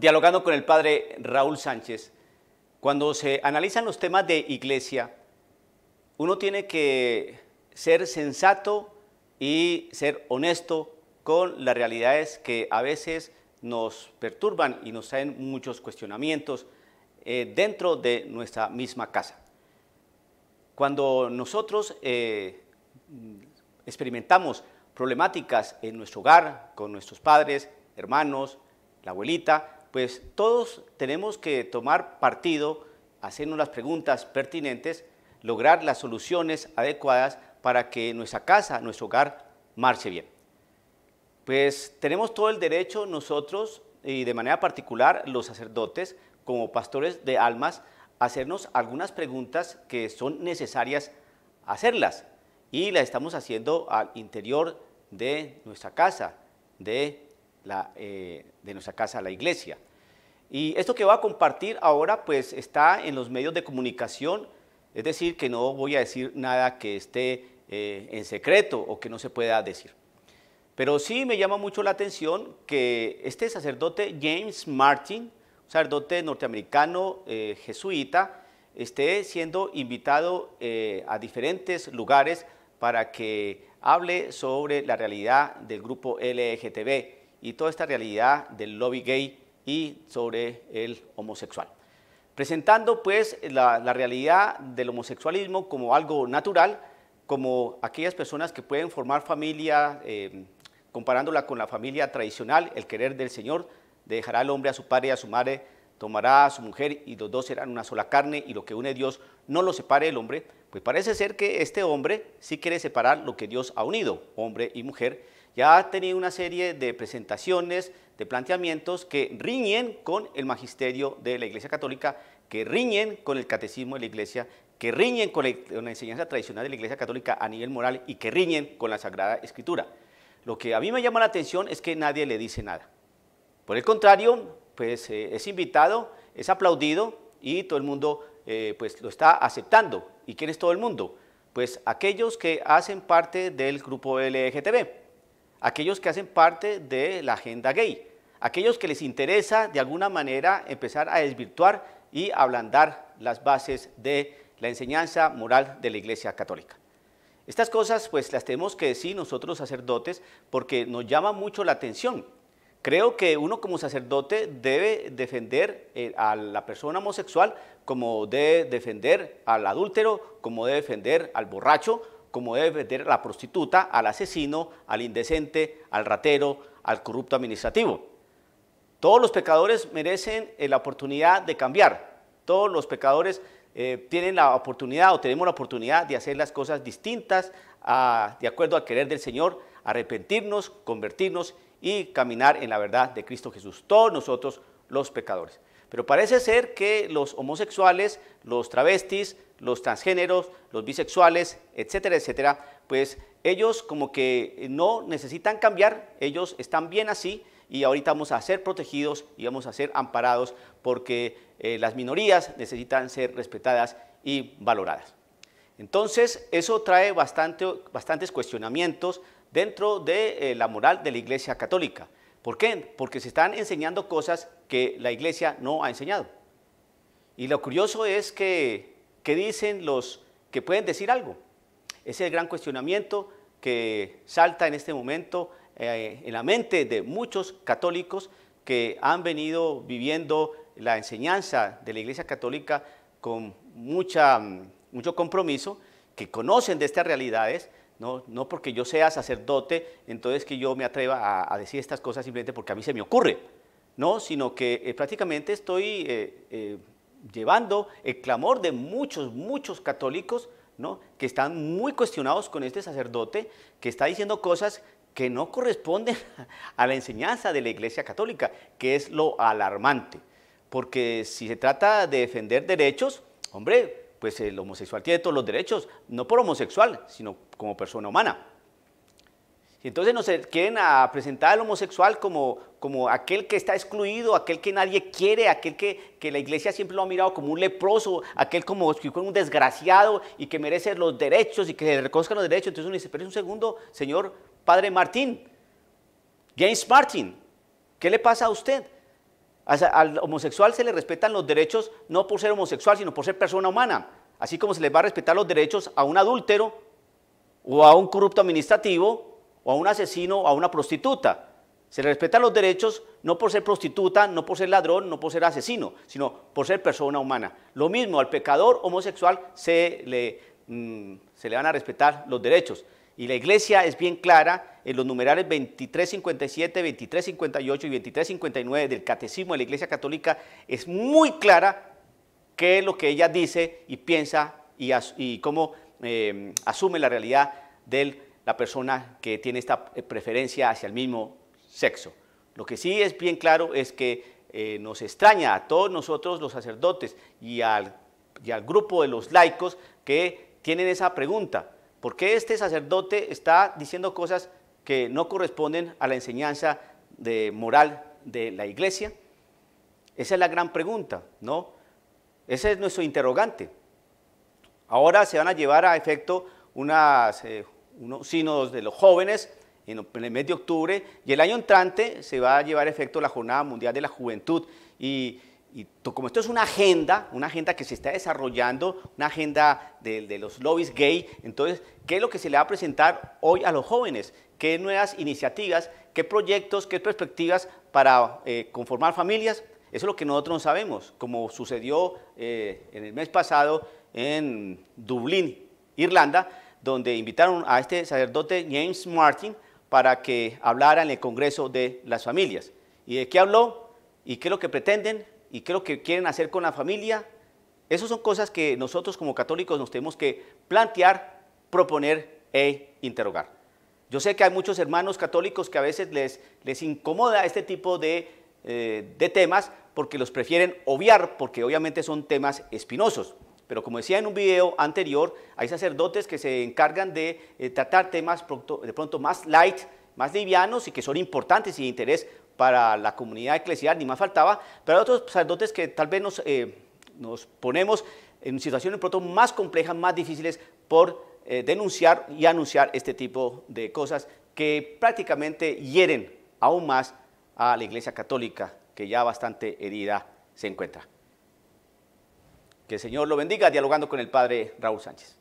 dialogando con el padre Raúl Sánchez, cuando se analizan los temas de iglesia, uno tiene que ser sensato y ser honesto con las realidades que a veces nos perturban y nos traen muchos cuestionamientos eh, dentro de nuestra misma casa. Cuando nosotros eh, experimentamos problemáticas en nuestro hogar, con nuestros padres, hermanos, la abuelita, pues todos tenemos que tomar partido, hacernos las preguntas pertinentes, lograr las soluciones adecuadas para que nuestra casa, nuestro hogar, marche bien. Pues tenemos todo el derecho nosotros y de manera particular los sacerdotes como pastores de almas hacernos algunas preguntas que son necesarias hacerlas y las estamos haciendo al interior de nuestra casa, de eh, nuestra casa, la iglesia. Y esto que va a compartir ahora pues está en los medios de comunicación, es decir, que no voy a decir nada que esté eh, en secreto o que no se pueda decir. Pero sí me llama mucho la atención que este sacerdote James Martin, sacerdote norteamericano eh, jesuita, esté siendo invitado eh, a diferentes lugares para que hable sobre la realidad del grupo LGTB y toda esta realidad del lobby gay y sobre el homosexual. Presentando pues la, realidad del homosexualismo como algo natural, como aquellas personas que pueden formar familia, eh, comparándola con la familia tradicional, el querer del Señor, dejará al hombre a su padre y a su madre, tomará a su mujer y los dos serán una sola carne y lo que une Dios no lo separe el hombre, pues parece ser que este hombre sí quiere separar lo que Dios ha unido, hombre y mujer. Ya ha tenido una serie de presentaciones, de planteamientos que riñen con el magisterio de la Iglesia Católica, que riñen con el catecismo de la Iglesia, que riñen con la, enseñanza tradicional de la Iglesia Católica a nivel moral y que riñen con la Sagrada Escritura. Lo que a mí me llama la atención es que nadie le dice nada. Por el contrario, pues eh, es invitado, es aplaudido y todo el mundo eh, pues lo está aceptando. ¿Y quién es todo el mundo? Pues aquellos que hacen parte del grupo LGTB, aquellos que hacen parte de la agenda gay, aquellos que les interesa de alguna manera empezar a desvirtuar y ablandar las bases de la enseñanza moral de la Iglesia Católica. Estas cosas pues las tenemos que decir nosotros sacerdotes porque nos llama mucho la atención. Creo que uno como sacerdote debe defender eh, a la persona homosexual como debe defender al adúltero, como debe defender al borracho, como debe defender a la prostituta, al asesino, al indecente, al ratero, al corrupto administrativo. Todos los pecadores merecen eh, la oportunidad de cambiar. Todos los pecadores eh, tienen la oportunidad o tenemos la oportunidad de hacer las cosas distintas de acuerdo al querer del Señor, arrepentirnos, convertirnos y caminar en la verdad de Cristo Jesús. Todos nosotros los pecadores. Pero parece ser que los homosexuales, los travestis, los transgéneros, los bisexuales, etcétera, etcétera, pues ellos como que no necesitan cambiar, ellos están bien así, y ahorita vamos a ser protegidos y vamos a ser amparados porque eh, las minorías necesitan ser respetadas y valoradas. Entonces, eso trae bastantes cuestionamientos dentro de eh, la moral de la Iglesia Católica. ¿Por qué? Porque se están enseñando cosas que la Iglesia no ha enseñado. Y lo curioso es que, que dicen los que pueden decir algo. Ese es el gran cuestionamiento que salta en este momento eh, en la mente de muchos católicos que han venido viviendo la enseñanza de la Iglesia Católica con mucha, mm, mucho compromiso, que conocen de estas realidades, no, no porque yo sea sacerdote, entonces que yo me atreva a, decir estas cosas simplemente porque a mí se me ocurre, no, sino que eh, prácticamente estoy eh, llevando el clamor de muchos, muchos católicos ¿no? que están muy cuestionados con este sacerdote, que está diciendo cosas que no corresponde a la enseñanza de la Iglesia Católica, que es lo alarmante. Porque si se trata de defender derechos, hombre, pues el homosexual tiene todos los derechos, no por homosexual, sino como persona humana. Y Entonces nos quieren a presentar al homosexual como, como aquel que está excluido, aquel que nadie quiere, aquel que, la iglesia siempre lo ha mirado como un leproso, aquel como un desgraciado y que merece los derechos y que le reconozcan los derechos. Entonces uno dice, un segundo, Señor, Padre Martín, James Martin, ¿qué le pasa a usted? Al homosexual se le respetan los derechos no por ser homosexual, sino por ser persona humana. Así como se le va a respetar los derechos a un adúltero o a un corrupto administrativo o a un asesino o a una prostituta. Se le respetan los derechos no por ser prostituta, no por ser ladrón, no por ser asesino, sino por ser persona humana. Lo mismo al pecador homosexual se le mm, van a respetar los derechos. Y la iglesia es bien clara en los numerales 2357, 2358 y 2359 del Catecismo de la Iglesia Católica. Es muy clara qué es lo que ella dice y piensa y, cómo eh, asume la realidad de la persona que tiene esta eh, preferencia hacia el mismo sexo. Lo que sí es bien claro es que eh, nos extraña a todos nosotros los sacerdotes y al grupo de los laicos que tienen esa pregunta ¿por qué este sacerdote está diciendo cosas que no corresponden a la enseñanza de moral de la iglesia? Esa es la gran pregunta, ¿no? Ese es nuestro interrogante. Ahora se van a llevar a efecto eh, unos sínodos de los jóvenes en el mes de octubre y el año entrante se va a llevar a efecto la Jornada Mundial de la Juventud y y como esto es una agenda, una agenda que se está desarrollando, una agenda de, los lobbies gay, entonces, ¿qué es lo que se le va a presentar hoy a los jóvenes? ¿Qué nuevas iniciativas, qué proyectos, qué perspectivas para eh, conformar familias? Eso es lo que nosotros no sabemos, como sucedió eh, en el mes pasado en Dublín, Irlanda, donde invitaron a este sacerdote James Martin para que hablara en el Congreso de las Familias. ¿Y de qué habló? ¿Y qué es lo que pretenden? y qué es lo que quieren hacer con la familia. Esas son cosas que nosotros como católicos nos tenemos que plantear, proponer e interrogar. Yo sé que hay muchos hermanos católicos que a veces les, les incomoda este tipo de, eh, de temas porque los prefieren obviar, porque obviamente son temas espinosos. Pero como decía en un video anterior, hay sacerdotes que se encargan de eh, tratar temas de pronto más light, más livianos y que son importantes y de interés para la comunidad eclesial, ni más faltaba, pero hay otros sacerdotes que tal vez nos, eh, nos ponemos en situaciones pronto más complejas, más difíciles por eh, denunciar y anunciar este tipo de cosas que prácticamente hieren aún más a la Iglesia Católica, que ya bastante herida se encuentra. Que el Señor lo bendiga, dialogando con el Padre Raúl Sánchez.